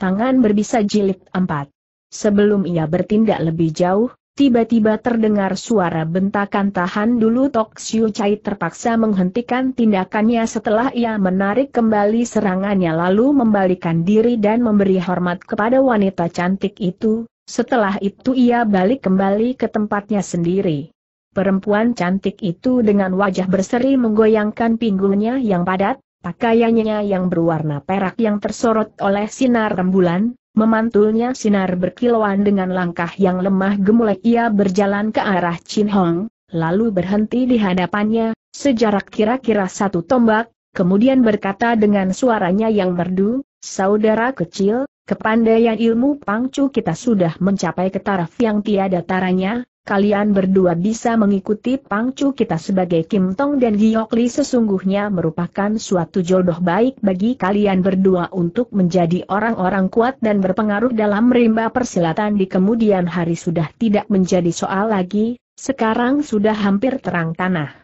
Tangan berbisa jilid Empat. Sebelum ia bertindak lebih jauh, tiba-tiba terdengar suara bentakan tahan dulu Tok Siu Chai terpaksa menghentikan tindakannya setelah ia menarik kembali serangannya lalu membalikan diri dan memberi hormat kepada wanita cantik itu, setelah itu ia balik kembali ke tempatnya sendiri. Perempuan cantik itu dengan wajah berseri menggoyangkan pinggulnya yang padat, Pakaiannya yang berwarna perak yang tersorot oleh sinar rembulan, memantulnya sinar berkilauan dengan langkah yang lemah gemulai ia berjalan ke arah Chin Hong, lalu berhenti di hadapannya, sejarak kira-kira satu tombak, kemudian berkata dengan suaranya yang merdu, Saudara kecil, kepandaian ilmu pangcu kita sudah mencapai ke taraf yang tiada taranya, kalian berdua bisa mengikuti pangcu kita sebagai Kim Tong dan Giokli sesungguhnya merupakan suatu jodoh baik bagi kalian berdua untuk menjadi orang-orang kuat dan berpengaruh dalam rimba persilatan di kemudian hari sudah tidak menjadi soal lagi, sekarang sudah hampir terang tanah.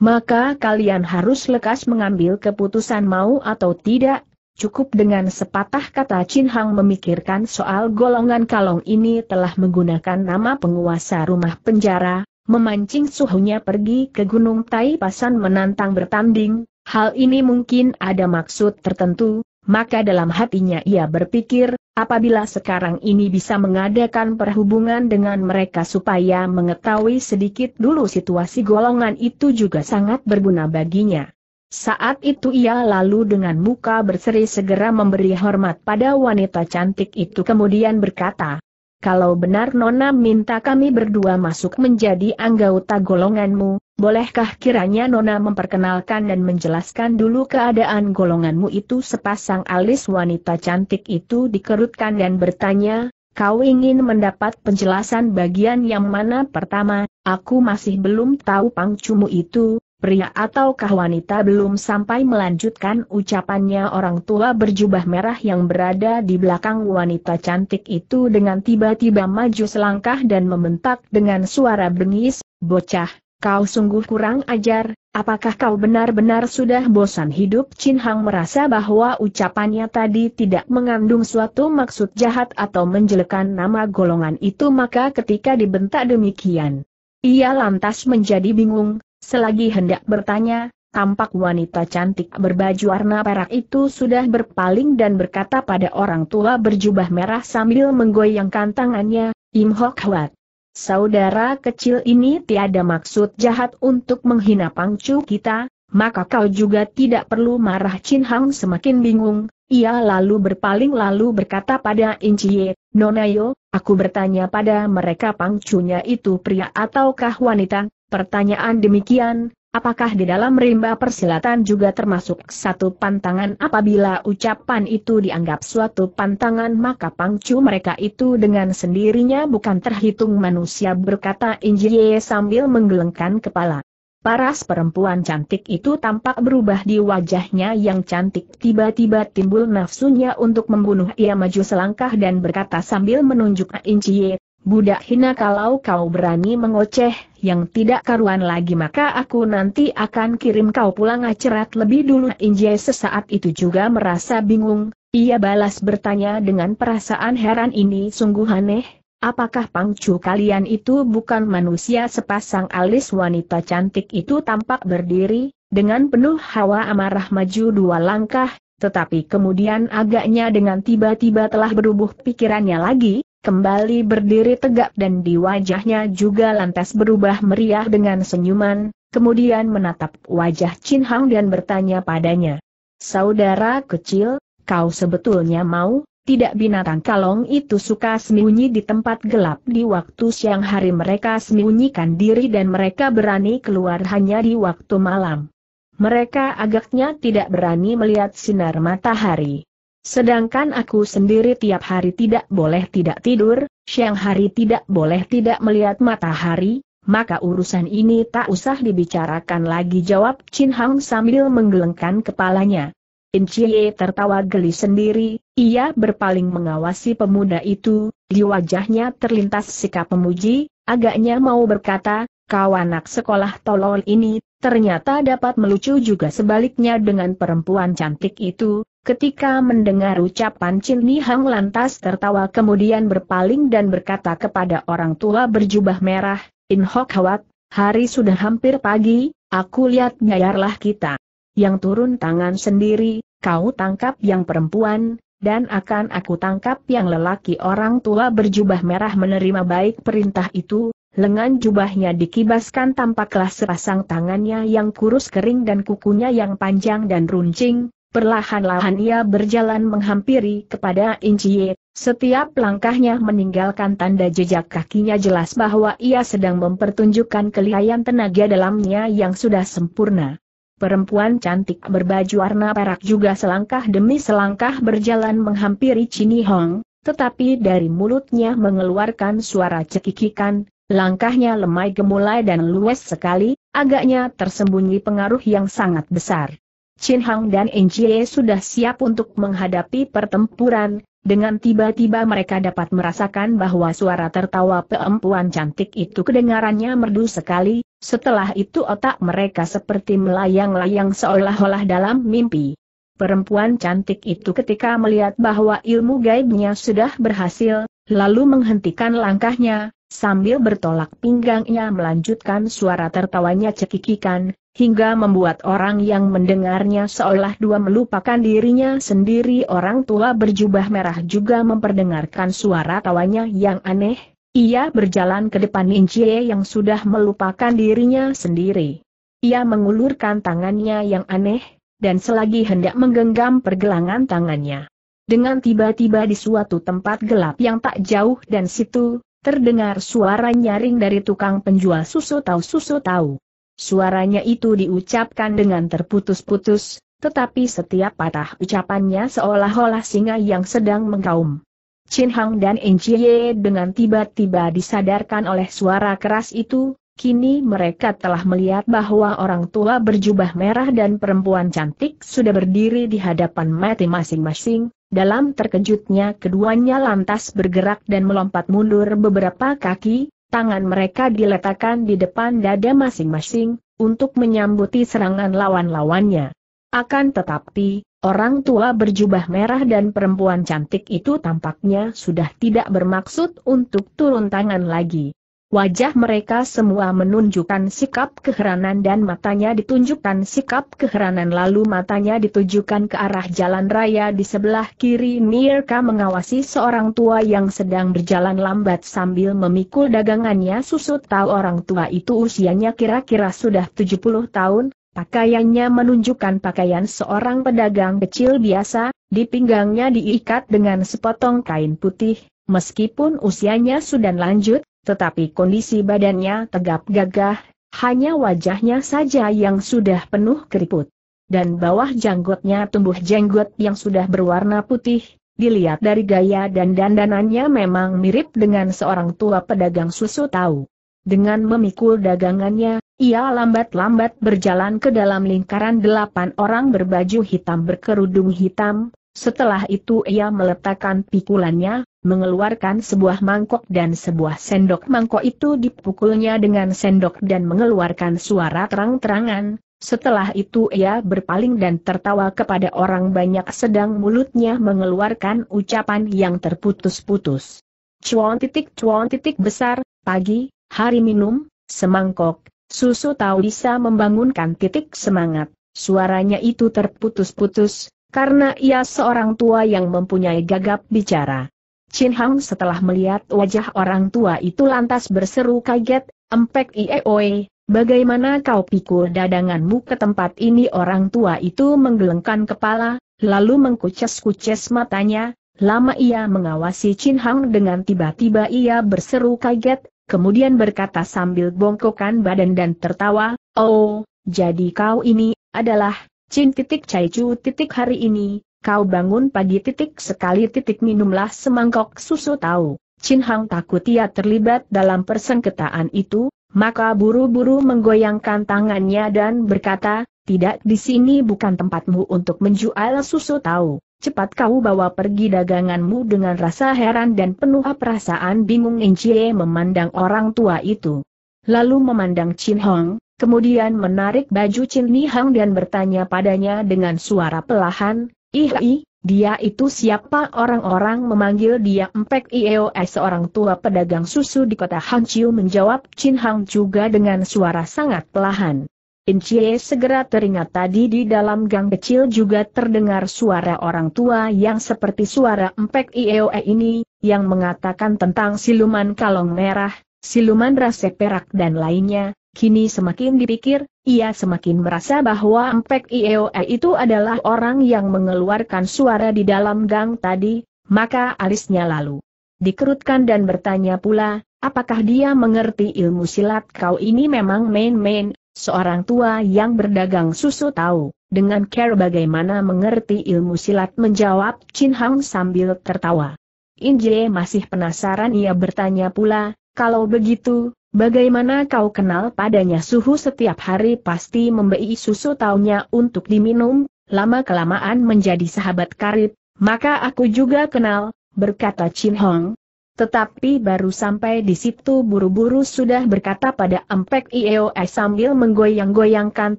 Maka kalian harus lekas mengambil keputusan mau atau tidak, Cukup dengan sepatah kata Chin Hang memikirkan soal golongan kalong ini telah menggunakan nama penguasa rumah penjara, memancing suhunya pergi ke Gunung Tai Pasan menantang bertanding, hal ini mungkin ada maksud tertentu, maka dalam hatinya ia berpikir, apabila sekarang ini bisa mengadakan perhubungan dengan mereka supaya mengetahui sedikit dulu situasi golongan itu juga sangat berguna baginya. Saat itu ia lalu dengan muka berseri segera memberi hormat pada wanita cantik itu kemudian berkata, kalau benar Nona minta kami berdua masuk menjadi anggota golonganmu, bolehkah kiranya Nona memperkenalkan dan menjelaskan dulu keadaan golonganmu itu sepasang alis wanita cantik itu dikerutkan dan bertanya, kau ingin mendapat penjelasan bagian yang mana pertama, aku masih belum tahu pangcumu itu, pria ataukah wanita belum sampai melanjutkan ucapannya orang tua berjubah merah yang berada di belakang wanita cantik itu dengan tiba-tiba maju selangkah dan membentak dengan suara bengis, bocah, kau sungguh kurang ajar, apakah kau benar-benar sudah bosan hidup? Chin Hang merasa bahwa ucapannya tadi tidak mengandung suatu maksud jahat atau menjelekan nama golongan itu maka ketika dibentak demikian. Ia lantas menjadi bingung, Selagi hendak bertanya, tampak wanita cantik berbaju warna perak itu sudah berpaling dan berkata pada orang tua berjubah merah sambil menggoyangkan tangannya, Im Hok Hwat. Saudara kecil ini tiada maksud jahat untuk menghina pangcu kita, maka kau juga tidak perlu marah Chin Hang semakin bingung, ia lalu berpaling lalu berkata pada Inciye, Nonayo, aku bertanya pada mereka pangcunya itu pria ataukah wanita, Pertanyaan demikian, apakah di dalam rimba persilatan juga termasuk satu pantangan apabila ucapan itu dianggap suatu pantangan maka pangcu mereka itu dengan sendirinya bukan terhitung manusia berkata Injie sambil menggelengkan kepala. Paras perempuan cantik itu tampak berubah di wajahnya yang cantik tiba-tiba timbul nafsunya untuk membunuh ia maju selangkah dan berkata sambil menunjuk Injie, Budak hina kalau kau berani mengoceh, yang tidak karuan lagi maka aku nanti akan kirim kau pulang acerat lebih dulu. Injai sesaat itu juga merasa bingung, ia balas bertanya dengan perasaan heran ini sungguh aneh, apakah pangcu kalian itu bukan manusia sepasang alis wanita cantik itu tampak berdiri, dengan penuh hawa amarah maju dua langkah, tetapi kemudian agaknya dengan tiba-tiba telah berubah pikirannya lagi, kembali berdiri tegak dan di wajahnya juga lantas berubah meriah dengan senyuman, kemudian menatap wajah Chin Hang dan bertanya padanya. Saudara kecil, kau sebetulnya mau, tidak binatang kalong itu suka sembunyi di tempat gelap di waktu siang hari mereka sembunyikan diri dan mereka berani keluar hanya di waktu malam. Mereka agaknya tidak berani melihat sinar matahari. Sedangkan aku sendiri tiap hari tidak boleh tidak tidur, siang hari tidak boleh tidak melihat matahari, maka urusan ini tak usah dibicarakan lagi jawab Chin Hang sambil menggelengkan kepalanya. Chie tertawa geli sendiri, ia berpaling mengawasi pemuda itu, di wajahnya terlintas sikap pemuji, agaknya mau berkata, kau anak sekolah tolol ini, ternyata dapat melucu juga sebaliknya dengan perempuan cantik itu, Ketika mendengar ucapan Chin Ni Hang lantas tertawa kemudian berpaling dan berkata kepada orang tua berjubah merah, In Hok Hawat, hari sudah hampir pagi, aku lihat nyayarlah kita. Yang turun tangan sendiri, kau tangkap yang perempuan, dan akan aku tangkap yang lelaki orang tua berjubah merah menerima baik perintah itu, lengan jubahnya dikibaskan tampaklah sepasang tangannya yang kurus kering dan kukunya yang panjang dan runcing, Perlahan-lahan ia berjalan menghampiri kepada Incie, setiap langkahnya meninggalkan tanda jejak kakinya jelas bahwa ia sedang mempertunjukkan kelihayan tenaga dalamnya yang sudah sempurna. Perempuan cantik berbaju warna perak juga selangkah demi selangkah berjalan menghampiri Chini Hong, tetapi dari mulutnya mengeluarkan suara cekikikan, langkahnya lemai gemulai dan luwes sekali, agaknya tersembunyi pengaruh yang sangat besar. Chin Hang dan Enjie sudah siap untuk menghadapi pertempuran, dengan tiba-tiba mereka dapat merasakan bahwa suara tertawa perempuan cantik itu kedengarannya merdu sekali, setelah itu otak mereka seperti melayang-layang seolah-olah dalam mimpi. Perempuan cantik itu ketika melihat bahwa ilmu gaibnya sudah berhasil, lalu menghentikan langkahnya, sambil bertolak pinggangnya melanjutkan suara tertawanya cekikikan, hingga membuat orang yang mendengarnya seolah dua melupakan dirinya sendiri orang tua berjubah merah juga memperdengarkan suara tawanya yang aneh, ia berjalan ke depan Incie yang sudah melupakan dirinya sendiri. Ia mengulurkan tangannya yang aneh, dan selagi hendak menggenggam pergelangan tangannya. Dengan tiba-tiba di suatu tempat gelap yang tak jauh dan situ, terdengar suara nyaring dari tukang penjual susu tahu susu tahu. Suaranya itu diucapkan dengan terputus-putus, tetapi setiap patah ucapannya seolah-olah singa yang sedang mengkaum. Chin Hang dan Encie dengan tiba-tiba disadarkan oleh suara keras itu, kini mereka telah melihat bahwa orang tua berjubah merah dan perempuan cantik sudah berdiri di hadapan mati masing-masing, dalam terkejutnya keduanya lantas bergerak dan melompat mundur beberapa kaki, tangan mereka diletakkan di depan dada masing-masing, untuk menyambuti serangan lawan-lawannya. Akan tetapi, orang tua berjubah merah dan perempuan cantik itu tampaknya sudah tidak bermaksud untuk turun tangan lagi. Wajah mereka semua menunjukkan sikap keheranan dan matanya ditunjukkan sikap keheranan lalu matanya ditujukan ke arah jalan raya di sebelah kiri Mirka mengawasi seorang tua yang sedang berjalan lambat sambil memikul dagangannya susut tahu orang tua itu usianya kira-kira sudah 70 tahun, pakaiannya menunjukkan pakaian seorang pedagang kecil biasa, di pinggangnya diikat dengan sepotong kain putih, meskipun usianya sudah lanjut, tetapi kondisi badannya tegap gagah, hanya wajahnya saja yang sudah penuh keriput. Dan bawah janggutnya tumbuh jenggot yang sudah berwarna putih, dilihat dari gaya dan dandanannya memang mirip dengan seorang tua pedagang susu tahu. Dengan memikul dagangannya, ia lambat-lambat berjalan ke dalam lingkaran delapan orang berbaju hitam berkerudung hitam, setelah itu ia meletakkan pikulannya, mengeluarkan sebuah mangkok dan sebuah sendok mangkok itu dipukulnya dengan sendok dan mengeluarkan suara terang-terangan. Setelah itu ia berpaling dan tertawa kepada orang banyak sedang mulutnya mengeluarkan ucapan yang terputus-putus. Cuan titik cuan titik besar, pagi, hari minum, semangkok, susu tahu bisa membangunkan titik semangat. Suaranya itu terputus-putus, karena ia seorang tua yang mempunyai gagap bicara. Chin Hang setelah melihat wajah orang tua itu lantas berseru kaget, empek ieoe, bagaimana kau pikul dadanganmu ke tempat ini orang tua itu menggelengkan kepala, lalu mengkuces-kuces matanya, lama ia mengawasi Chin Hang dengan tiba-tiba ia berseru kaget, kemudian berkata sambil bongkokan badan dan tertawa, Oh, jadi kau ini adalah Chin titik Cai Chu titik hari ini, Kau bangun pagi titik sekali titik minumlah semangkok susu tahu. Chin Hang takut ia terlibat dalam persengketaan itu, maka buru-buru menggoyangkan tangannya dan berkata, tidak di sini bukan tempatmu untuk menjual susu tahu. Cepat kau bawa pergi daganganmu dengan rasa heran dan penuh perasaan bingung Incie memandang orang tua itu. Lalu memandang Chin Hong, kemudian menarik baju Chin Ni Hang dan bertanya padanya dengan suara pelahan, Ih, ih, dia itu siapa orang-orang memanggil dia Empek Ieoes eh, seorang tua pedagang susu di kota Hangzhou menjawab Chin Hang juga dengan suara sangat pelahan. Chie segera teringat tadi di dalam gang kecil juga terdengar suara orang tua yang seperti suara Empek Ieoe eh, ini, yang mengatakan tentang siluman kalong merah, siluman rase perak dan lainnya, Kini semakin dipikir, ia semakin merasa bahwa Empek Ioe itu adalah orang yang mengeluarkan suara di dalam gang tadi, maka alisnya lalu dikerutkan dan bertanya pula, apakah dia mengerti ilmu silat kau ini memang main-main, seorang tua yang berdagang susu tahu, dengan care bagaimana mengerti ilmu silat menjawab Chin Hang sambil tertawa. Inje masih penasaran ia bertanya pula, kalau begitu, Bagaimana kau kenal padanya suhu setiap hari pasti membei susu taunya untuk diminum, lama-kelamaan menjadi sahabat karib, maka aku juga kenal, berkata Chin Hong. Tetapi baru sampai di situ buru-buru sudah berkata pada Empek Ieoe sambil menggoyang-goyangkan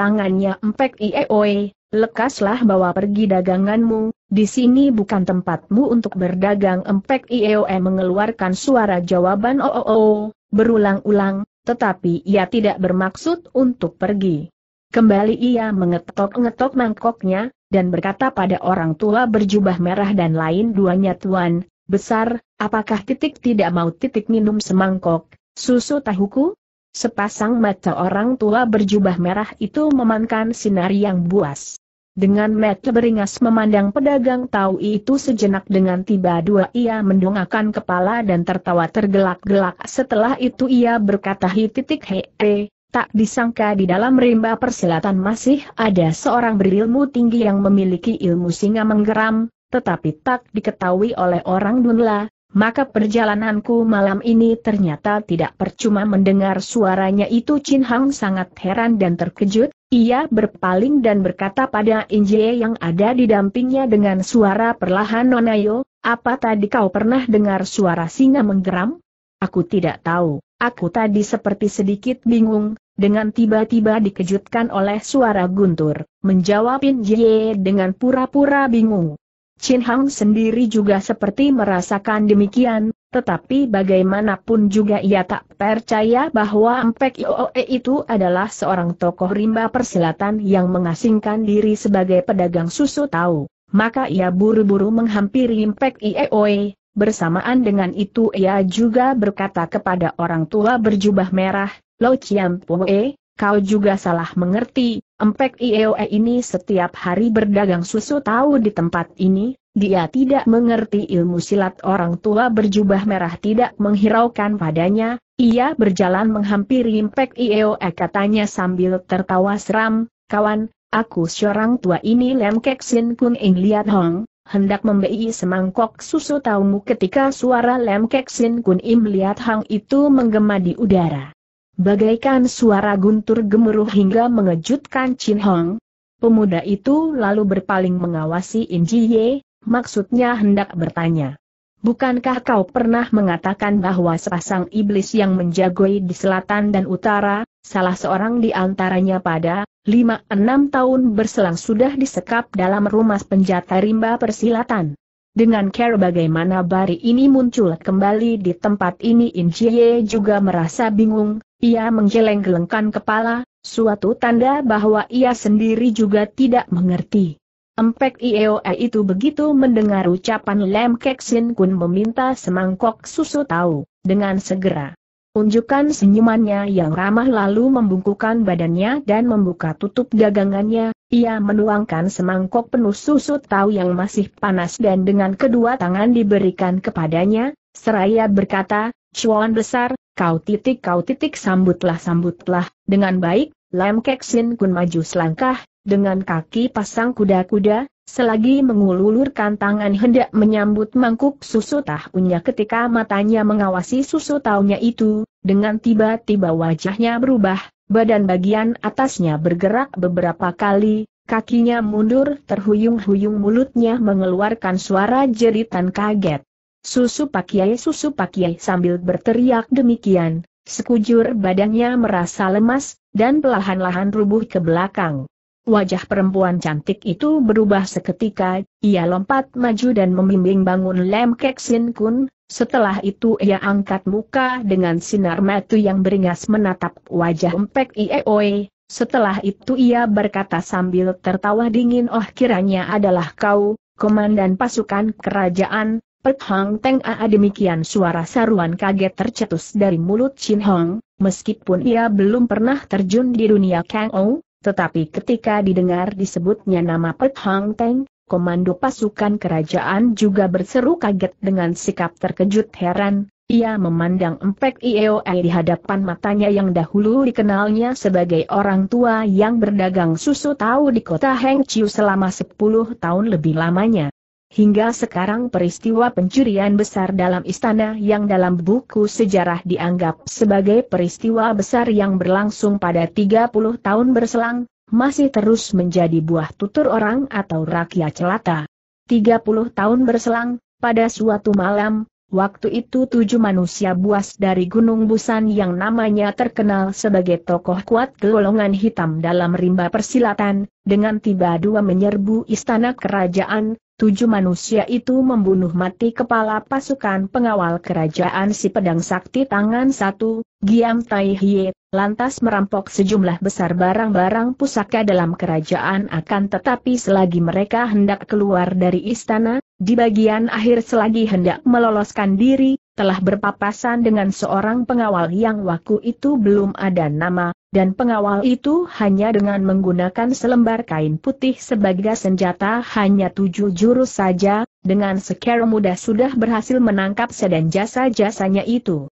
tangannya Empek Ieoe, lekaslah bawa pergi daganganmu, di sini bukan tempatmu untuk berdagang Empek Ieoe mengeluarkan suara jawaban oh, oh, oh berulang-ulang, tetapi ia tidak bermaksud untuk pergi. Kembali ia mengetok-ngetok mangkoknya, dan berkata pada orang tua berjubah merah dan lain duanya tuan, besar, apakah titik tidak mau titik minum semangkok, susu tahuku? Sepasang mata orang tua berjubah merah itu memankan sinar yang buas. Dengan mata beringas memandang pedagang tahu itu sejenak dengan tiba dua ia mendongakkan kepala dan tertawa tergelak-gelak setelah itu ia berkata hi titik he, he Tak disangka di dalam rimba persilatan masih ada seorang berilmu tinggi yang memiliki ilmu singa menggeram, tetapi tak diketahui oleh orang dunia maka perjalananku malam ini ternyata tidak percuma mendengar suaranya itu Chin Hang sangat heran dan terkejut, ia berpaling dan berkata pada Injie yang ada di dampingnya dengan suara perlahan Nonayo, apa tadi kau pernah dengar suara singa menggeram? Aku tidak tahu, aku tadi seperti sedikit bingung, dengan tiba-tiba dikejutkan oleh suara guntur, menjawab Injie dengan pura-pura bingung. Chin Hang sendiri juga seperti merasakan demikian, tetapi bagaimanapun juga ia tak percaya bahwa Empek Ioe itu adalah seorang tokoh rimba persilatan yang mengasingkan diri sebagai pedagang susu tahu. Maka ia buru-buru menghampiri Empek Ioe, bersamaan dengan itu ia juga berkata kepada orang tua berjubah merah, Lo Chiam Pue, Kau juga salah mengerti, empek IOE ini setiap hari berdagang susu tahu di tempat ini, dia tidak mengerti ilmu silat orang tua berjubah merah tidak menghiraukan padanya, ia berjalan menghampiri Empek IOE katanya sambil tertawa seram, kawan, aku seorang tua ini Lem Kek Sin Kun ing Liat Hong, hendak membeli semangkok susu tahu mu ketika suara Lem Kek Sin Kun Im Liat Hang itu menggema di udara. Bagaikan suara guntur gemuruh hingga mengejutkan Chin Hong. Pemuda itu lalu berpaling mengawasi In Ji Ye, maksudnya hendak bertanya. Bukankah kau pernah mengatakan bahwa sepasang iblis yang menjagoi di selatan dan utara, salah seorang di antaranya pada 5-6 tahun berselang sudah disekap dalam rumah penjata rimba persilatan? Dengan care bagaimana Bari ini muncul kembali di tempat ini Jie juga merasa bingung, ia menggeleng-gelengkan kepala, suatu tanda bahwa ia sendiri juga tidak mengerti. Empek Ioe itu begitu mendengar ucapan Lem Keksin Kun meminta semangkok susu tahu, dengan segera. Unjukkan senyumannya yang ramah lalu membungkukan badannya dan membuka tutup dagangannya, ia menuangkan semangkok penuh susu tahu yang masih panas dan dengan kedua tangan diberikan kepadanya, seraya berkata, "Cuan besar, kau titik kau titik sambutlah sambutlah, dengan baik, Lem Keksin kun maju selangkah, dengan kaki pasang kuda-kuda, Selagi mengulurkan tangan hendak menyambut mangkuk susu tahunya ketika matanya mengawasi susu tahunya itu, dengan tiba-tiba wajahnya berubah, badan bagian atasnya bergerak beberapa kali, kakinya mundur terhuyung-huyung mulutnya mengeluarkan suara jeritan kaget. Susu pakiai susu pakiai sambil berteriak demikian, sekujur badannya merasa lemas, dan pelahan lahan rubuh ke belakang. Wajah perempuan cantik itu berubah seketika, ia lompat maju dan membimbing bangun Lem Kek Sin Kun, setelah itu ia angkat muka dengan sinar mata yang beringas menatap wajah empek Ieoe, setelah itu ia berkata sambil tertawa dingin oh kiranya adalah kau, komandan pasukan kerajaan, Pek Hang Teng Aa demikian suara saruan kaget tercetus dari mulut Chin Hong, meskipun ia belum pernah terjun di dunia Kang Ou, tetapi ketika didengar disebutnya nama Pek Hang Teng, komando pasukan kerajaan juga berseru kaget dengan sikap terkejut heran, ia memandang Empek Ai di hadapan matanya yang dahulu dikenalnya sebagai orang tua yang berdagang susu tahu di kota Chiu selama 10 tahun lebih lamanya. Hingga sekarang peristiwa pencurian besar dalam istana yang dalam buku sejarah dianggap sebagai peristiwa besar yang berlangsung pada 30 tahun berselang, masih terus menjadi buah tutur orang atau rakyat celata. 30 tahun berselang, pada suatu malam, waktu itu tujuh manusia buas dari Gunung Busan yang namanya terkenal sebagai tokoh kuat golongan hitam dalam rimba persilatan, dengan tiba dua menyerbu istana kerajaan, tujuh manusia itu membunuh mati kepala pasukan pengawal kerajaan si pedang sakti tangan satu, Giam Tai Hye, lantas merampok sejumlah besar barang-barang pusaka dalam kerajaan akan tetapi selagi mereka hendak keluar dari istana, di bagian akhir selagi hendak meloloskan diri, telah berpapasan dengan seorang pengawal yang waktu itu belum ada nama, dan pengawal itu hanya dengan menggunakan selembar kain putih sebagai senjata hanya tujuh jurus saja, dengan secara mudah sudah berhasil menangkap sedan jasa-jasanya itu.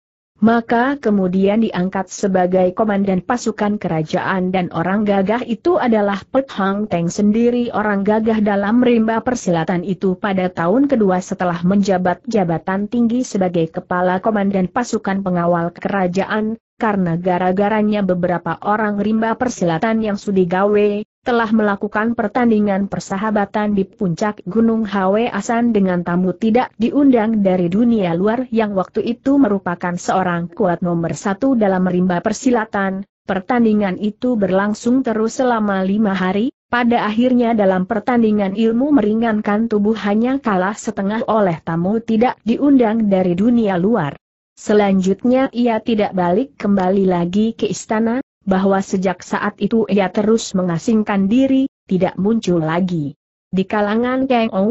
Maka kemudian diangkat sebagai komandan pasukan kerajaan dan orang gagah itu adalah Pek Hang Teng sendiri orang gagah dalam rimba persilatan itu pada tahun kedua setelah menjabat jabatan tinggi sebagai kepala komandan pasukan pengawal kerajaan, karena gara-garanya beberapa orang rimba persilatan yang sudi gawe, telah melakukan pertandingan persahabatan di puncak Gunung Hwe Asan dengan tamu tidak diundang dari dunia luar yang waktu itu merupakan seorang kuat nomor satu dalam rimba persilatan. Pertandingan itu berlangsung terus selama lima hari, pada akhirnya dalam pertandingan ilmu meringankan tubuh hanya kalah setengah oleh tamu tidak diundang dari dunia luar. Selanjutnya ia tidak balik kembali lagi ke istana, bahwa sejak saat itu ia terus mengasingkan diri, tidak muncul lagi. Di kalangan Kang Ou,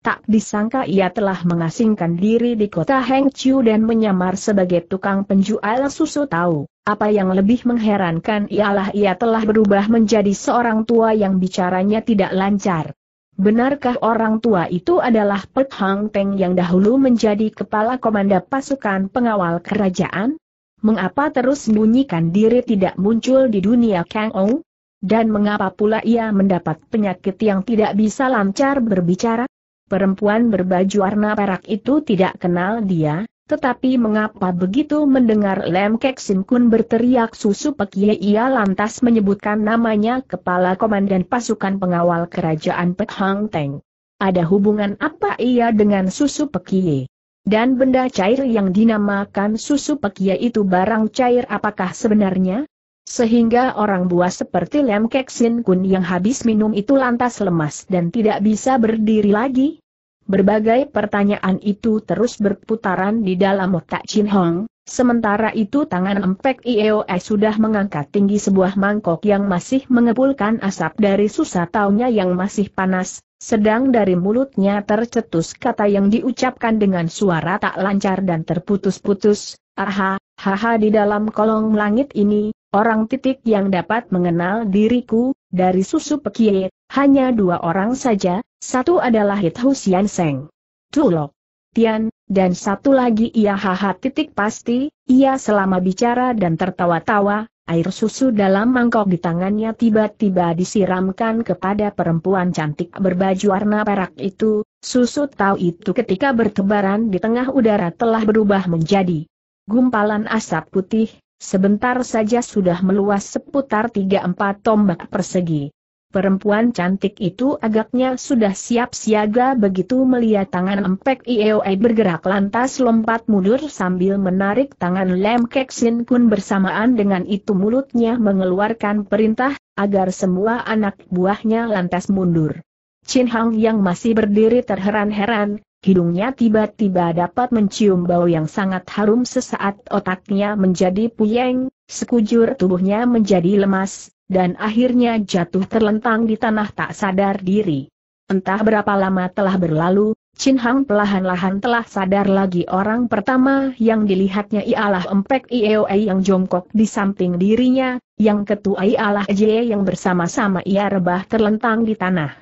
tak disangka ia telah mengasingkan diri di kota Hengqiu dan menyamar sebagai tukang penjual susu tahu. Apa yang lebih mengherankan ialah ia telah berubah menjadi seorang tua yang bicaranya tidak lancar. Benarkah orang tua itu adalah Pek Hang Teng yang dahulu menjadi kepala komanda pasukan pengawal kerajaan? mengapa terus sembunyikan diri tidak muncul di dunia Kang Ou? Dan mengapa pula ia mendapat penyakit yang tidak bisa lancar berbicara? Perempuan berbaju warna perak itu tidak kenal dia, tetapi mengapa begitu mendengar Lem Kek Sim Kun berteriak susu pekie ia lantas menyebutkan namanya Kepala Komandan Pasukan Pengawal Kerajaan Pek Hang Teng. Ada hubungan apa ia dengan susu pekie? Dan benda cair yang dinamakan susu pekia itu barang cair apakah sebenarnya? Sehingga orang buas seperti Lem Keksin Kun yang habis minum itu lantas lemas dan tidak bisa berdiri lagi? Berbagai pertanyaan itu terus berputaran di dalam otak Chin Hong, sementara itu tangan empek IEOE eh sudah mengangkat tinggi sebuah mangkok yang masih mengepulkan asap dari susah taunya yang masih panas, sedang dari mulutnya tercetus kata yang diucapkan dengan suara tak lancar dan terputus-putus, aha, haha di dalam kolong langit ini, orang titik yang dapat mengenal diriku, dari susu pekie, hanya dua orang saja, satu adalah Hit Sian Seng. Tulok. Tian, dan satu lagi ia haha titik pasti, ia selama bicara dan tertawa-tawa, air susu dalam mangkok di tangannya tiba-tiba disiramkan kepada perempuan cantik berbaju warna perak itu, susu tahu itu ketika bertebaran di tengah udara telah berubah menjadi gumpalan asap putih, sebentar saja sudah meluas seputar 3-4 tombak persegi. Perempuan cantik itu agaknya sudah siap siaga begitu melihat tangan empek Ioe bergerak lantas lompat mundur sambil menarik tangan Lem Kek Sin Kun bersamaan dengan itu mulutnya mengeluarkan perintah, agar semua anak buahnya lantas mundur. Chin Hang yang masih berdiri terheran-heran, hidungnya tiba-tiba dapat mencium bau yang sangat harum sesaat otaknya menjadi puyeng, sekujur tubuhnya menjadi lemas, dan akhirnya jatuh terlentang di tanah tak sadar diri. Entah berapa lama telah berlalu, Chin Hang pelahan-lahan telah sadar lagi orang pertama yang dilihatnya ialah Empek Ioe yang jongkok di samping dirinya, yang ketua ialah J yang bersama-sama ia rebah terlentang di tanah.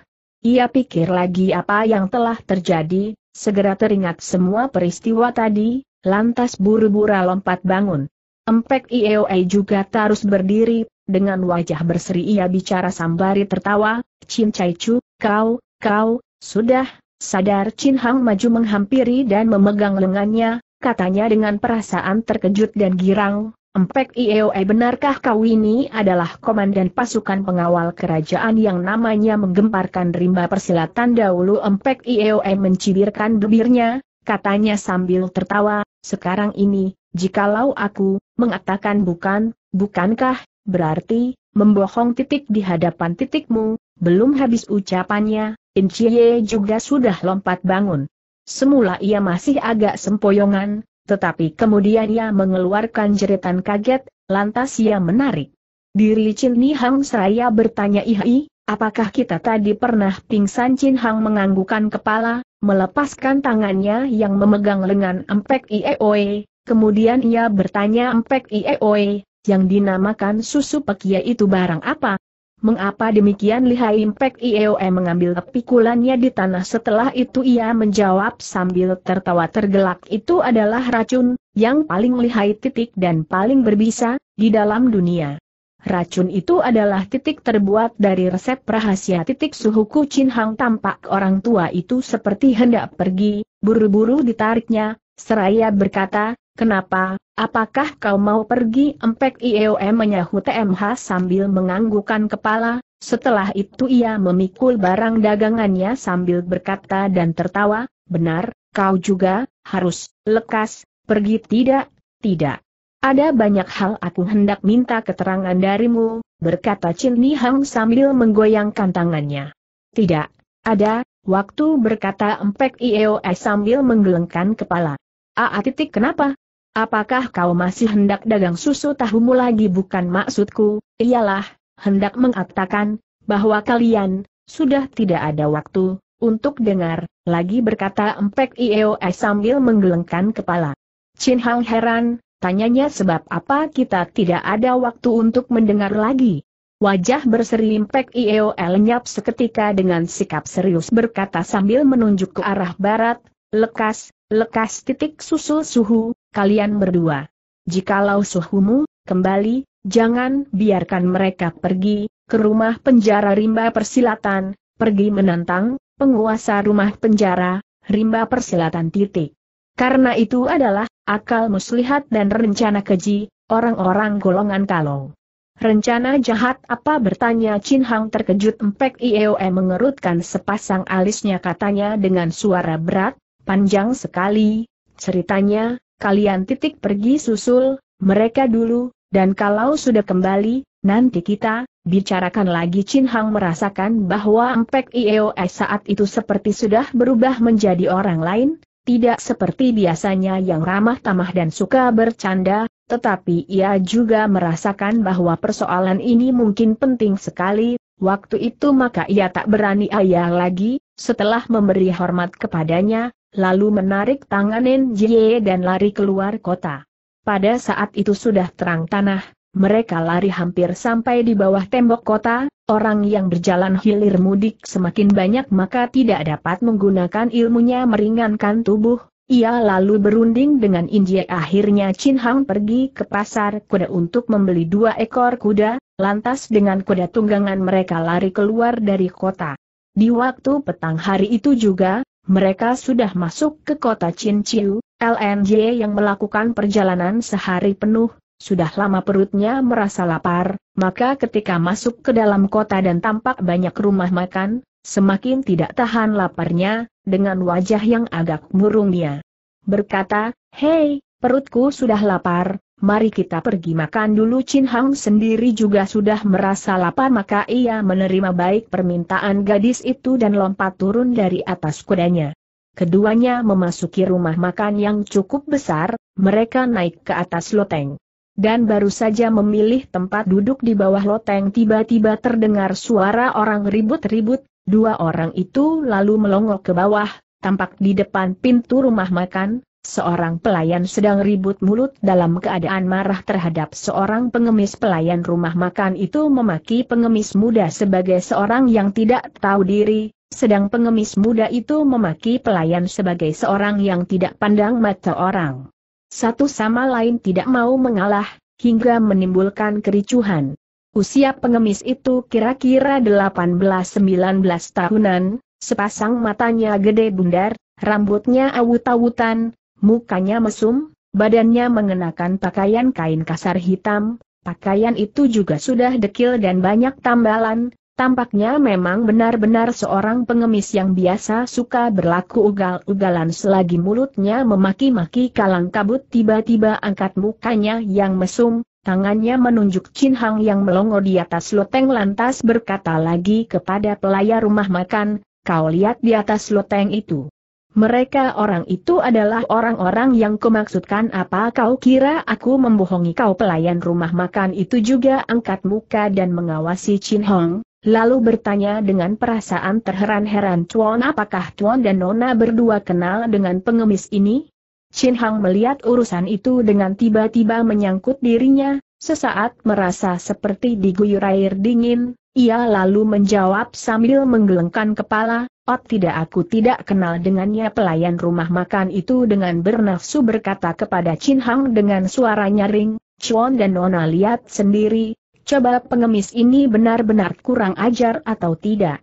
Ia pikir lagi apa yang telah terjadi, segera teringat semua peristiwa tadi, lantas buru-buru lompat bangun. Empek Ioe juga terus berdiri dengan wajah berseri ia bicara sambari tertawa, Chin Chai Chu, kau, kau, sudah, sadar Chin Hang maju menghampiri dan memegang lengannya, katanya dengan perasaan terkejut dan girang, Empek IOE eh, benarkah kau ini adalah komandan pasukan pengawal kerajaan yang namanya menggemparkan rimba persilatan dahulu Empek IOE eh, mencibirkan bibirnya, katanya sambil tertawa, sekarang ini, jikalau aku, mengatakan bukan, bukankah, Berarti, membohong titik di hadapan titikmu, belum habis ucapannya, Inciye juga sudah lompat bangun. Semula ia masih agak sempoyongan, tetapi kemudian ia mengeluarkan jeritan kaget, lantas ia menarik. Diri Chin Ni Hang seraya bertanya Ihi, apakah kita tadi pernah pingsan Chin Hang menganggukan kepala, melepaskan tangannya yang memegang lengan Empek Ieoe, kemudian ia bertanya Empek Ieoe, yang dinamakan susu pekia itu barang apa? Mengapa demikian lihai Impact IOE mengambil pikulannya di tanah setelah itu ia menjawab sambil tertawa tergelak itu adalah racun, yang paling lihai titik dan paling berbisa, di dalam dunia. Racun itu adalah titik terbuat dari resep rahasia titik suhu kucing hang tampak orang tua itu seperti hendak pergi, buru-buru ditariknya, seraya berkata, Kenapa, apakah kau mau pergi? Empek IOM menyahut TMH sambil menganggukkan kepala, setelah itu ia memikul barang dagangannya sambil berkata dan tertawa, benar, kau juga, harus, lekas, pergi tidak, tidak. Ada banyak hal aku hendak minta keterangan darimu, berkata Chin Ni Hang sambil menggoyangkan tangannya. Tidak, ada, waktu berkata empek IOS sambil menggelengkan kepala. Aa titik kenapa? Apakah kau masih hendak dagang susu tahumu lagi bukan maksudku, ialah, hendak mengatakan, bahwa kalian, sudah tidak ada waktu, untuk dengar, lagi berkata Empek Ios sambil menggelengkan kepala. Chin Hang heran, tanyanya sebab apa kita tidak ada waktu untuk mendengar lagi. Wajah berseri Empek Iol lenyap seketika dengan sikap serius berkata sambil menunjuk ke arah barat, lekas, lekas titik susul suhu, kalian berdua. Jikalau suhumu, kembali, jangan biarkan mereka pergi, ke rumah penjara rimba persilatan, pergi menantang, penguasa rumah penjara, rimba persilatan titik. Karena itu adalah, akal muslihat dan rencana keji, orang-orang golongan kalau. Rencana jahat apa bertanya Chin Hang terkejut empek Ieoe mengerutkan sepasang alisnya katanya dengan suara berat, panjang sekali, ceritanya, kalian titik pergi susul, mereka dulu, dan kalau sudah kembali, nanti kita, bicarakan lagi Chin Hang merasakan bahwa Empek Ios saat itu seperti sudah berubah menjadi orang lain, tidak seperti biasanya yang ramah tamah dan suka bercanda, tetapi ia juga merasakan bahwa persoalan ini mungkin penting sekali, waktu itu maka ia tak berani ayah lagi, setelah memberi hormat kepadanya, lalu menarik tangan Nye dan lari keluar kota. Pada saat itu sudah terang tanah, mereka lari hampir sampai di bawah tembok kota, orang yang berjalan hilir mudik semakin banyak maka tidak dapat menggunakan ilmunya meringankan tubuh, ia lalu berunding dengan India akhirnya Chin Hang pergi ke pasar kuda untuk membeli dua ekor kuda, lantas dengan kuda tunggangan mereka lari keluar dari kota. Di waktu petang hari itu juga, mereka sudah masuk ke kota Cinciu, LNJ yang melakukan perjalanan sehari penuh, sudah lama perutnya merasa lapar, maka ketika masuk ke dalam kota dan tampak banyak rumah makan, semakin tidak tahan laparnya, dengan wajah yang agak murung dia. Berkata, hei, perutku sudah lapar, mari kita pergi makan dulu Chin Hang sendiri juga sudah merasa lapar maka ia menerima baik permintaan gadis itu dan lompat turun dari atas kudanya. Keduanya memasuki rumah makan yang cukup besar, mereka naik ke atas loteng. Dan baru saja memilih tempat duduk di bawah loteng tiba-tiba terdengar suara orang ribut-ribut, dua orang itu lalu melongok ke bawah, tampak di depan pintu rumah makan, Seorang pelayan sedang ribut mulut dalam keadaan marah terhadap seorang pengemis pelayan rumah makan itu memaki pengemis muda sebagai seorang yang tidak tahu diri, sedang pengemis muda itu memaki pelayan sebagai seorang yang tidak pandang mata orang. Satu sama lain tidak mau mengalah, hingga menimbulkan kericuhan. Usia pengemis itu kira-kira 18-19 tahunan, sepasang matanya gede bundar, rambutnya awut-awutan, Mukanya mesum, badannya mengenakan pakaian kain kasar hitam, pakaian itu juga sudah dekil dan banyak tambalan, tampaknya memang benar-benar seorang pengemis yang biasa suka berlaku ugal-ugalan selagi mulutnya memaki-maki kalang kabut tiba-tiba angkat mukanya yang mesum, tangannya menunjuk Chin Hang yang melongo di atas loteng lantas berkata lagi kepada pelayar rumah makan, kau lihat di atas loteng itu. Mereka orang itu adalah orang-orang yang kumaksudkan apa kau kira aku membohongi kau pelayan rumah makan itu juga angkat muka dan mengawasi Chin Hong, lalu bertanya dengan perasaan terheran-heran Tuan apakah Tuan dan Nona berdua kenal dengan pengemis ini? Chin Hong melihat urusan itu dengan tiba-tiba menyangkut dirinya, sesaat merasa seperti diguyur air dingin, ia lalu menjawab sambil menggelengkan kepala, Oh tidak aku tidak kenal dengannya pelayan rumah makan itu dengan bernafsu berkata kepada Chin Hang dengan suara nyaring, Chuan dan Nona lihat sendiri, coba pengemis ini benar-benar kurang ajar atau tidak.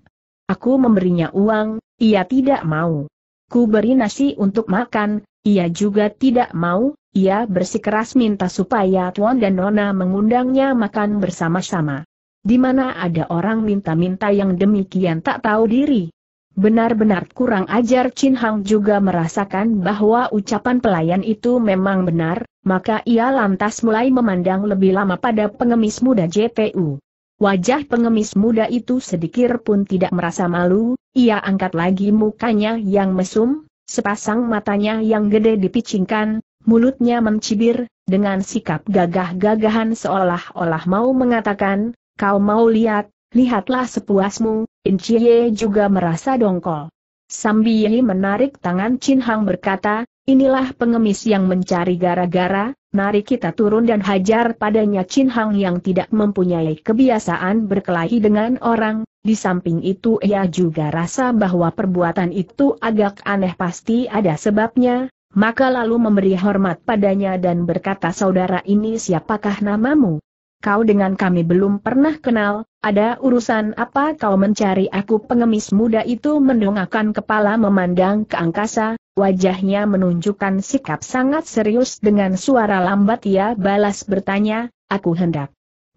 Aku memberinya uang, ia tidak mau. Ku beri nasi untuk makan, ia juga tidak mau, ia bersikeras minta supaya Tuan dan Nona mengundangnya makan bersama-sama. Di mana ada orang minta-minta yang demikian tak tahu diri? Benar-benar kurang ajar Chin Hang juga merasakan bahwa ucapan pelayan itu memang benar, maka ia lantas mulai memandang lebih lama pada pengemis muda JPU. Wajah pengemis muda itu sedikit pun tidak merasa malu, ia angkat lagi mukanya yang mesum, sepasang matanya yang gede dipicingkan, mulutnya mencibir, dengan sikap gagah-gagahan seolah-olah mau mengatakan, kau mau lihat, Lihatlah sepuasmu, Inciye juga merasa dongkol. Sambiyi menarik tangan Chin Hang berkata, inilah pengemis yang mencari gara-gara, nari kita turun dan hajar padanya Chin Hang yang tidak mempunyai kebiasaan berkelahi dengan orang, di samping itu ia juga rasa bahwa perbuatan itu agak aneh pasti ada sebabnya, maka lalu memberi hormat padanya dan berkata saudara ini siapakah namamu? kau dengan kami belum pernah kenal, ada urusan apa kau mencari aku pengemis muda itu mendongakkan kepala memandang ke angkasa, wajahnya menunjukkan sikap sangat serius dengan suara lambat ia balas bertanya, aku hendak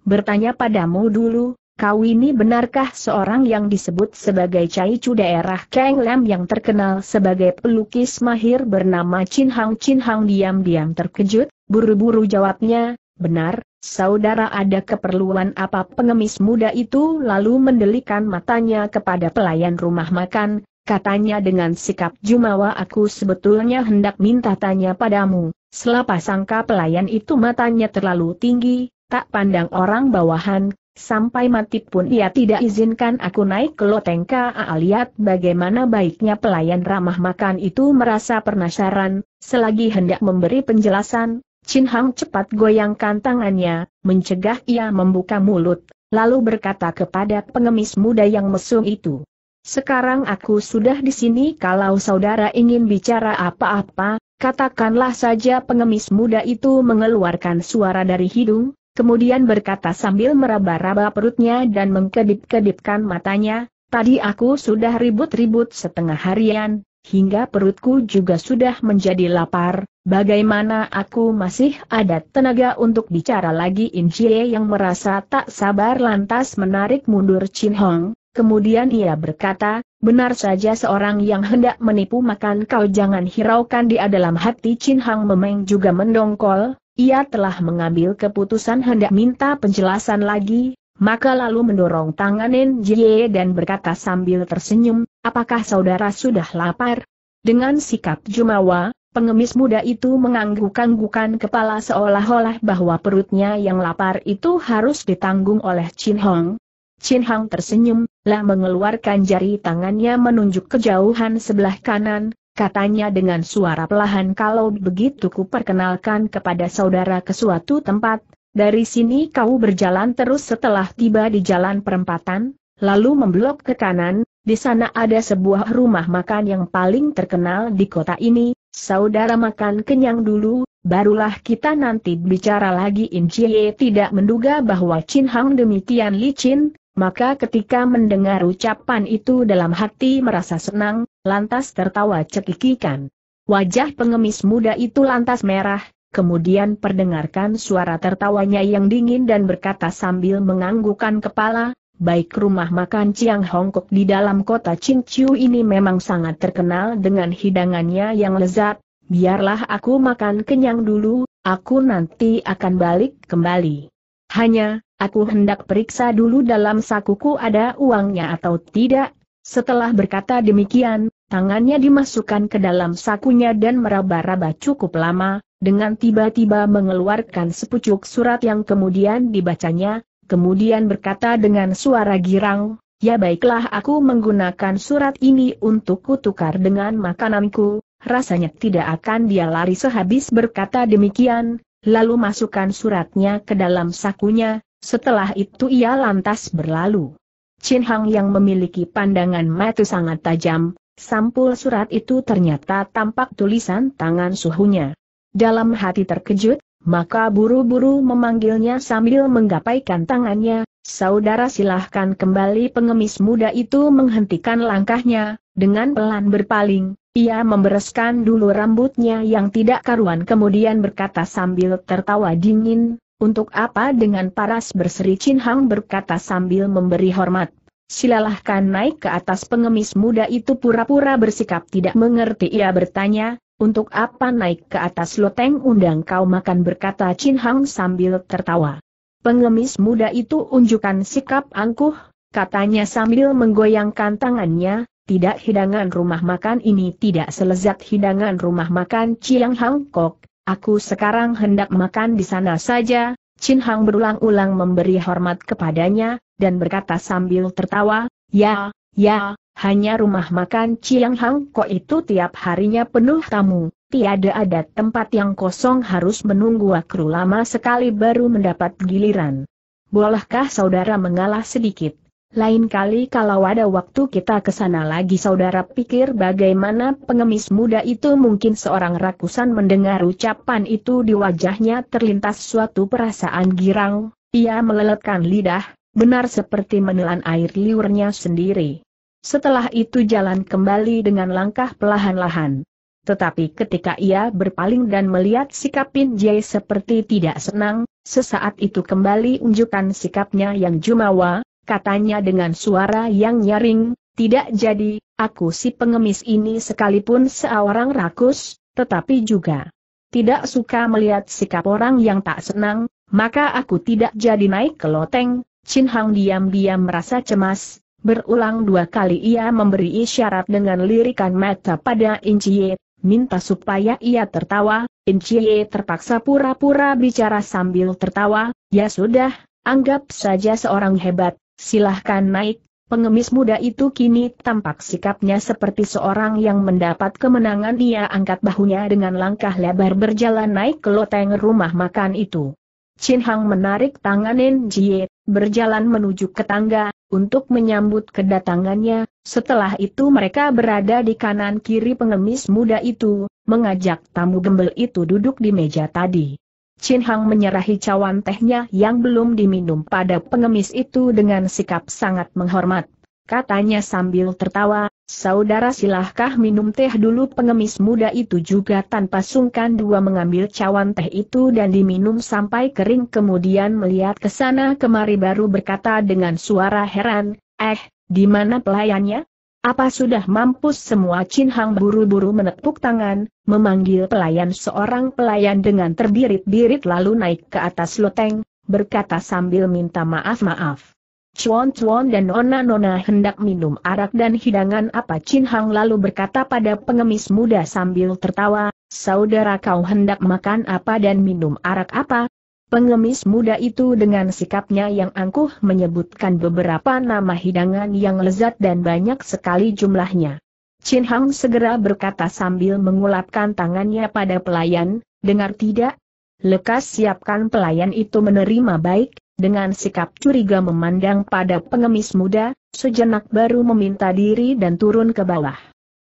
bertanya padamu dulu, kau ini benarkah seorang yang disebut sebagai cai cu daerah Keng Lam yang terkenal sebagai pelukis mahir bernama Chin Hang Chin Hang diam-diam terkejut, buru-buru jawabnya, benar, Saudara ada keperluan apa pengemis muda itu lalu mendelikan matanya kepada pelayan rumah makan, katanya dengan sikap jumawa aku sebetulnya hendak minta tanya padamu, selapa sangka pelayan itu matanya terlalu tinggi, tak pandang orang bawahan, sampai mati pun ia tidak izinkan aku naik ke loteng KAA lihat bagaimana baiknya pelayan ramah makan itu merasa penasaran, selagi hendak memberi penjelasan, Chin Hang cepat goyangkan tangannya, mencegah ia membuka mulut, lalu berkata kepada pengemis muda yang mesum itu. Sekarang aku sudah di sini kalau saudara ingin bicara apa-apa, katakanlah saja pengemis muda itu mengeluarkan suara dari hidung, kemudian berkata sambil meraba-raba perutnya dan mengkedip-kedipkan matanya, tadi aku sudah ribut-ribut setengah harian, hingga perutku juga sudah menjadi lapar, bagaimana aku masih ada tenaga untuk bicara lagi In yang merasa tak sabar lantas menarik mundur Chin Hong, kemudian ia berkata, benar saja seorang yang hendak menipu makan kau jangan hiraukan dia dalam hati Chin Hong memang juga mendongkol, ia telah mengambil keputusan hendak minta penjelasan lagi, maka lalu mendorong tangan Jie dan berkata sambil tersenyum, apakah saudara sudah lapar? Dengan sikap jumawa, pengemis muda itu mengangguk-anggukan kepala seolah-olah bahwa perutnya yang lapar itu harus ditanggung oleh Chin Hong. Chin Hong tersenyum, lah mengeluarkan jari tangannya menunjuk kejauhan sebelah kanan, katanya dengan suara pelahan kalau begitu ku perkenalkan kepada saudara ke suatu tempat dari sini kau berjalan terus setelah tiba di jalan perempatan, lalu memblok ke kanan, di sana ada sebuah rumah makan yang paling terkenal di kota ini, saudara makan kenyang dulu, barulah kita nanti bicara lagi In Jie tidak menduga bahwa Chin Hang demikian licin, maka ketika mendengar ucapan itu dalam hati merasa senang, lantas tertawa cekikikan. Wajah pengemis muda itu lantas merah, kemudian perdengarkan suara tertawanya yang dingin dan berkata sambil menganggukkan kepala, Baik rumah makan Chiang Kok di dalam kota Chiu ini memang sangat terkenal dengan hidangannya yang lezat, biarlah aku makan kenyang dulu, aku nanti akan balik kembali. Hanya, aku hendak periksa dulu dalam sakuku ada uangnya atau tidak, setelah berkata demikian, tangannya dimasukkan ke dalam sakunya dan meraba-raba cukup lama, dengan tiba-tiba mengeluarkan sepucuk surat yang kemudian dibacanya, kemudian berkata dengan suara girang, Ya baiklah aku menggunakan surat ini untuk kutukar dengan makananku, rasanya tidak akan dia lari sehabis berkata demikian, lalu masukkan suratnya ke dalam sakunya, setelah itu ia lantas berlalu. Chin Hang yang memiliki pandangan mata sangat tajam, sampul surat itu ternyata tampak tulisan tangan suhunya. Dalam hati terkejut, maka buru-buru memanggilnya sambil menggapaikan tangannya, saudara silahkan kembali pengemis muda itu menghentikan langkahnya, dengan pelan berpaling, ia membereskan dulu rambutnya yang tidak karuan kemudian berkata sambil tertawa dingin, untuk apa dengan paras berseri Chin Hang berkata sambil memberi hormat. Silalahkan naik ke atas pengemis muda itu pura-pura bersikap tidak mengerti ia bertanya, untuk apa naik ke atas loteng undang kau makan berkata Chin Hang sambil tertawa. Pengemis muda itu unjukkan sikap angkuh, katanya sambil menggoyangkan tangannya, tidak hidangan rumah makan ini tidak selezat hidangan rumah makan Chiang Hang Kok, aku sekarang hendak makan di sana saja, Chin Hang berulang-ulang memberi hormat kepadanya, dan berkata sambil tertawa, ya, Ya, hanya rumah makan Chiang Hang Ko itu tiap harinya penuh tamu, tiada ada tempat yang kosong harus menunggu akru lama sekali baru mendapat giliran. Bolehkah saudara mengalah sedikit? Lain kali kalau ada waktu kita ke sana lagi saudara pikir bagaimana pengemis muda itu mungkin seorang rakusan mendengar ucapan itu di wajahnya terlintas suatu perasaan girang, ia meleletkan lidah, benar seperti menelan air liurnya sendiri. Setelah itu jalan kembali dengan langkah pelahan-lahan. Tetapi ketika ia berpaling dan melihat sikap Pin Jai seperti tidak senang, sesaat itu kembali unjukkan sikapnya yang jumawa, katanya dengan suara yang nyaring, tidak jadi, aku si pengemis ini sekalipun seorang rakus, tetapi juga tidak suka melihat sikap orang yang tak senang, maka aku tidak jadi naik ke loteng, Chin Hang diam-diam merasa cemas, Berulang dua kali ia memberi isyarat dengan lirikan mata pada Incie, minta supaya ia tertawa, Incie terpaksa pura-pura bicara sambil tertawa, ya sudah, anggap saja seorang hebat, silahkan naik, pengemis muda itu kini tampak sikapnya seperti seorang yang mendapat kemenangan ia angkat bahunya dengan langkah lebar berjalan naik ke loteng rumah makan itu. Chin Hang menarik tangan Incie, berjalan menuju ke tangga, untuk menyambut kedatangannya, setelah itu mereka berada di kanan-kiri pengemis muda itu, mengajak tamu gembel itu duduk di meja tadi. Chin Hang menyerahi cawan tehnya yang belum diminum pada pengemis itu dengan sikap sangat menghormat katanya sambil tertawa, saudara silahkah minum teh dulu pengemis muda itu juga tanpa sungkan dua mengambil cawan teh itu dan diminum sampai kering kemudian melihat ke sana kemari baru berkata dengan suara heran, eh, di mana pelayannya? Apa sudah mampus semua Chin Hang buru-buru menepuk tangan, memanggil pelayan seorang pelayan dengan terbirit-birit lalu naik ke atas loteng, berkata sambil minta maaf-maaf. Cuan-cuan dan nona-nona hendak minum arak dan hidangan apa Chin Hang lalu berkata pada pengemis muda sambil tertawa, saudara kau hendak makan apa dan minum arak apa? Pengemis muda itu dengan sikapnya yang angkuh menyebutkan beberapa nama hidangan yang lezat dan banyak sekali jumlahnya. Chin Hang segera berkata sambil mengulapkan tangannya pada pelayan, dengar tidak? Lekas siapkan pelayan itu menerima baik, dengan sikap curiga memandang pada pengemis muda, sejenak baru meminta diri dan turun ke bawah.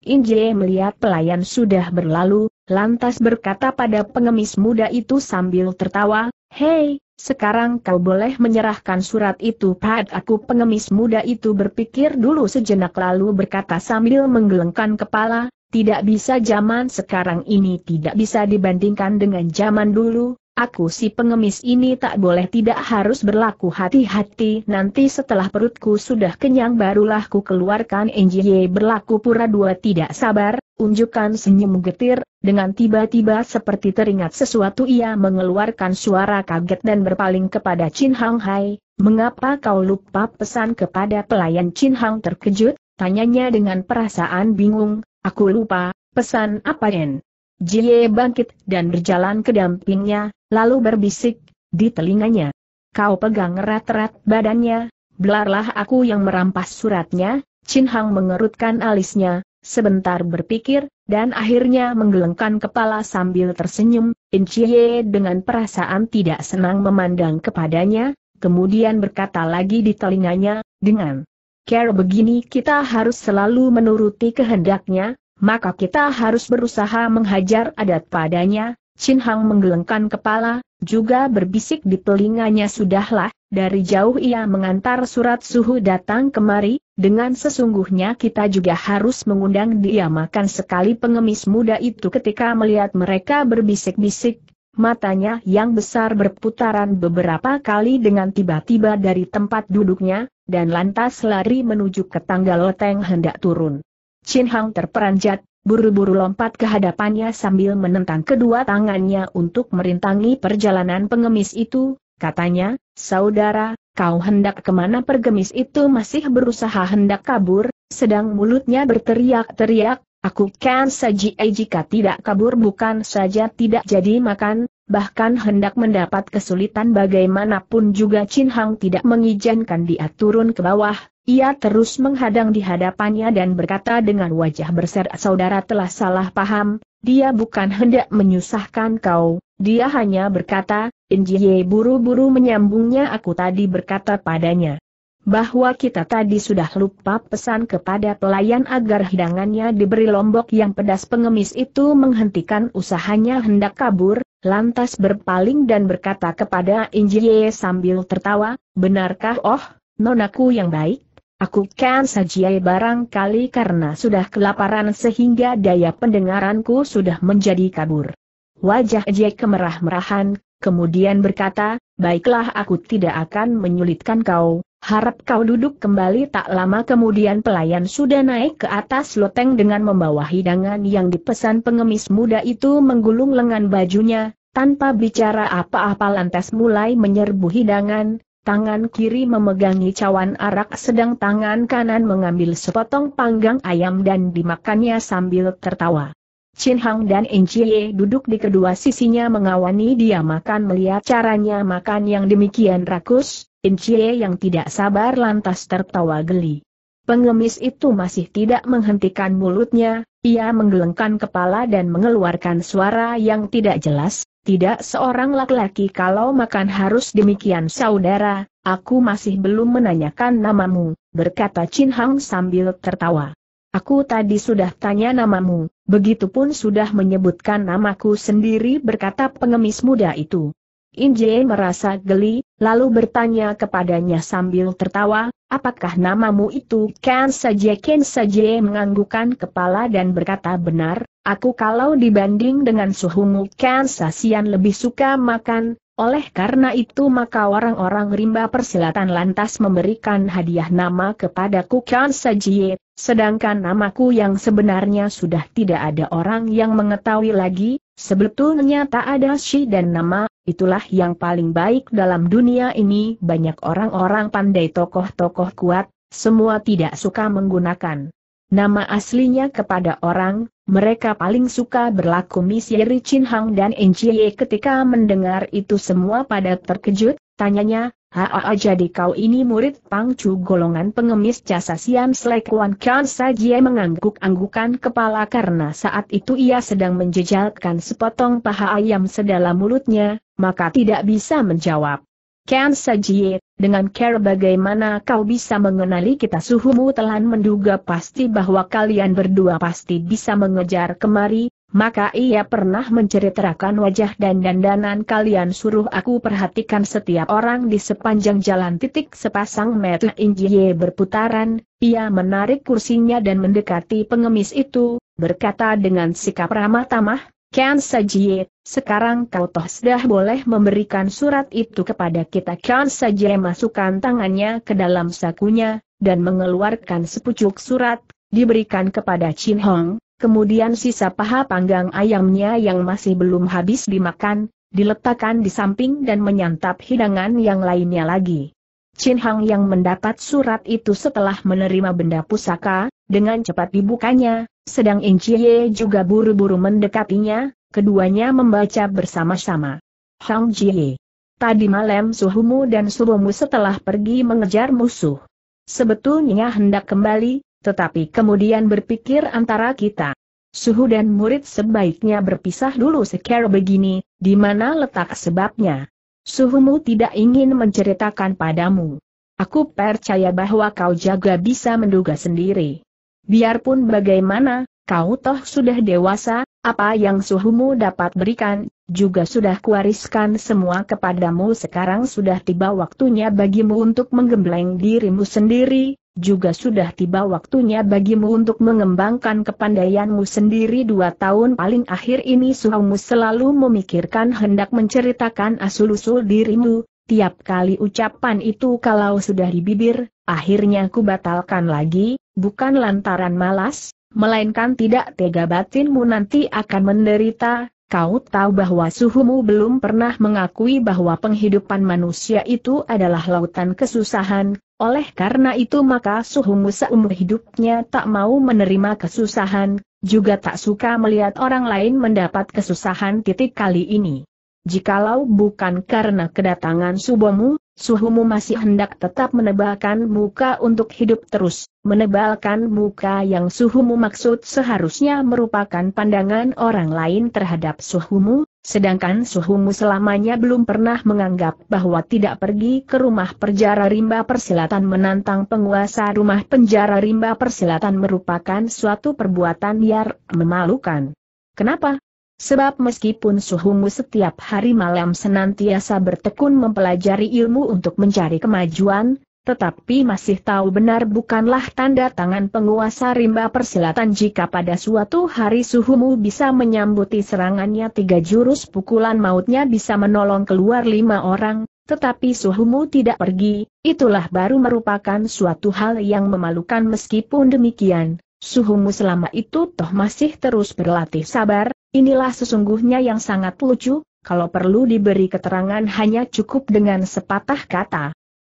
Inje melihat pelayan sudah berlalu, lantas berkata pada pengemis muda itu sambil tertawa, Hei, sekarang kau boleh menyerahkan surat itu pad aku pengemis muda itu berpikir dulu sejenak lalu berkata sambil menggelengkan kepala, tidak bisa zaman sekarang ini tidak bisa dibandingkan dengan zaman dulu, Aku si pengemis ini tak boleh tidak harus berlaku hati-hati nanti setelah perutku sudah kenyang barulah ku keluarkan NJY berlaku pura dua tidak sabar, unjukkan senyum getir, dengan tiba-tiba seperti teringat sesuatu ia mengeluarkan suara kaget dan berpaling kepada Chin Hang Hai, mengapa kau lupa pesan kepada pelayan Chin Hang terkejut, tanyanya dengan perasaan bingung, aku lupa, pesan apa En? Jie bangkit dan berjalan ke dampingnya, lalu berbisik, di telinganya. Kau pegang erat-erat badannya, belarlah aku yang merampas suratnya, Chin Hang mengerutkan alisnya, sebentar berpikir, dan akhirnya menggelengkan kepala sambil tersenyum, Jie dengan perasaan tidak senang memandang kepadanya, kemudian berkata lagi di telinganya, dengan Care begini kita harus selalu menuruti kehendaknya, maka kita harus berusaha menghajar adat padanya. Chin Hang menggelengkan kepala, juga berbisik di telinganya sudahlah, dari jauh ia mengantar surat suhu datang kemari, dengan sesungguhnya kita juga harus mengundang dia makan sekali pengemis muda itu ketika melihat mereka berbisik-bisik, matanya yang besar berputaran beberapa kali dengan tiba-tiba dari tempat duduknya, dan lantas lari menuju ke tangga loteng hendak turun. Chin Hang terperanjat, buru-buru lompat ke hadapannya sambil menentang kedua tangannya untuk merintangi perjalanan pengemis itu, katanya, saudara, kau hendak kemana pergemis itu masih berusaha hendak kabur, sedang mulutnya berteriak-teriak, aku kan saji eh, jika tidak kabur bukan saja tidak jadi makan, bahkan hendak mendapat kesulitan bagaimanapun juga Chin Hang tidak mengizinkan dia turun ke bawah, ia terus menghadang di hadapannya dan berkata dengan wajah berserak saudara telah salah paham, dia bukan hendak menyusahkan kau, dia hanya berkata, Injie buru-buru menyambungnya aku tadi berkata padanya bahwa kita tadi sudah lupa pesan kepada pelayan agar hidangannya diberi lombok yang pedas pengemis itu menghentikan usahanya hendak kabur, lantas berpaling dan berkata kepada Injie sambil tertawa, benarkah oh, nonaku yang baik? Aku kan sajiai barangkali karena sudah kelaparan sehingga daya pendengaranku sudah menjadi kabur. Wajah Jack kemerah-merahan, kemudian berkata, baiklah aku tidak akan menyulitkan kau, harap kau duduk kembali tak lama kemudian pelayan sudah naik ke atas loteng dengan membawa hidangan yang dipesan pengemis muda itu menggulung lengan bajunya, tanpa bicara apa-apa lantas mulai menyerbu hidangan, tangan kiri memegangi cawan arak sedang tangan kanan mengambil sepotong panggang ayam dan dimakannya sambil tertawa. Chin Hang dan Enjie duduk di kedua sisinya mengawani dia makan melihat caranya makan yang demikian rakus, Enjie yang tidak sabar lantas tertawa geli. Pengemis itu masih tidak menghentikan mulutnya, ia menggelengkan kepala dan mengeluarkan suara yang tidak jelas, tidak seorang laki-laki kalau makan harus demikian saudara, aku masih belum menanyakan namamu, berkata Chin Hang sambil tertawa. Aku tadi sudah tanya namamu, begitupun sudah menyebutkan namaku sendiri berkata pengemis muda itu. Inje merasa geli, lalu bertanya kepadanya sambil tertawa, apakah namamu itu? Ken saja Ken saja menganggukan kepala dan berkata benar, aku kalau dibanding dengan suhumu Ken Sasian lebih suka makan, oleh karena itu maka orang-orang rimba persilatan lantas memberikan hadiah nama kepadaku Ken Sajie, sedangkan namaku yang sebenarnya sudah tidak ada orang yang mengetahui lagi, Sebetulnya tak ada si dan nama, itulah yang paling baik dalam dunia ini banyak orang-orang pandai tokoh-tokoh kuat, semua tidak suka menggunakan nama aslinya kepada orang, mereka paling suka berlaku misi Chin Hang dan Enchie ketika mendengar itu semua pada terkejut, Tanyanya, Haa jadi kau ini murid pangcu golongan pengemis jasa Siam wan Khan Sajie mengangguk-anggukan kepala karena saat itu ia sedang menjejalkan sepotong paha ayam sedalam mulutnya, maka tidak bisa menjawab. Khan Sajie, dengan care bagaimana kau bisa mengenali kita suhumu telan menduga pasti bahwa kalian berdua pasti bisa mengejar kemari, maka ia pernah menceritakan wajah dan dandanan kalian suruh aku perhatikan setiap orang di sepanjang jalan titik sepasang mata Injiye berputaran, ia menarik kursinya dan mendekati pengemis itu, berkata dengan sikap ramah tamah, Kian Sajie, sekarang kau toh sudah boleh memberikan surat itu kepada kita. Kian Sajie masukkan tangannya ke dalam sakunya, dan mengeluarkan sepucuk surat, diberikan kepada Chin Hong, Kemudian sisa paha panggang ayamnya yang masih belum habis dimakan, diletakkan di samping dan menyantap hidangan yang lainnya lagi. Chin Hang yang mendapat surat itu setelah menerima benda pusaka, dengan cepat dibukanya, sedang In Chie juga buru-buru mendekatinya, keduanya membaca bersama-sama. Hang Jie. Tadi malam suhumu dan suhumu setelah pergi mengejar musuh. Sebetulnya hendak kembali, tetapi kemudian berpikir antara kita. Suhu dan murid sebaiknya berpisah dulu sekarang begini, di mana letak sebabnya. Suhumu tidak ingin menceritakan padamu. Aku percaya bahwa kau jaga bisa menduga sendiri. Biarpun bagaimana, kau toh sudah dewasa, apa yang suhumu dapat berikan, juga sudah kuariskan semua kepadamu sekarang sudah tiba waktunya bagimu untuk menggembleng dirimu sendiri, juga sudah tiba waktunya bagimu untuk mengembangkan kepandaianmu sendiri dua tahun paling akhir ini suhamu selalu memikirkan hendak menceritakan asul asal-usul dirimu, tiap kali ucapan itu kalau sudah di bibir, akhirnya ku batalkan lagi, bukan lantaran malas, melainkan tidak tega batinmu nanti akan menderita, Kau tahu bahwa suhumu belum pernah mengakui bahwa penghidupan manusia itu adalah lautan kesusahan, oleh karena itu maka suhumu seumur hidupnya tak mau menerima kesusahan, juga tak suka melihat orang lain mendapat kesusahan titik kali ini. Jikalau bukan karena kedatangan subomu, Suhumu masih hendak tetap menebalkan muka untuk hidup terus. Menebalkan muka yang suhumu maksud seharusnya merupakan pandangan orang lain terhadap suhumu, sedangkan suhumu selamanya belum pernah menganggap bahwa tidak pergi ke rumah penjara rimba persilatan menantang penguasa rumah penjara rimba persilatan merupakan suatu perbuatan yang memalukan. Kenapa? Sebab meskipun suhumu setiap hari malam senantiasa bertekun mempelajari ilmu untuk mencari kemajuan, tetapi masih tahu benar bukanlah tanda tangan penguasa rimba persilatan jika pada suatu hari suhumu bisa menyambuti serangannya tiga jurus pukulan mautnya bisa menolong keluar lima orang, tetapi suhumu tidak pergi, itulah baru merupakan suatu hal yang memalukan meskipun demikian. Suhumu selama itu toh masih terus berlatih sabar, Inilah sesungguhnya yang sangat lucu, kalau perlu diberi keterangan hanya cukup dengan sepatah kata.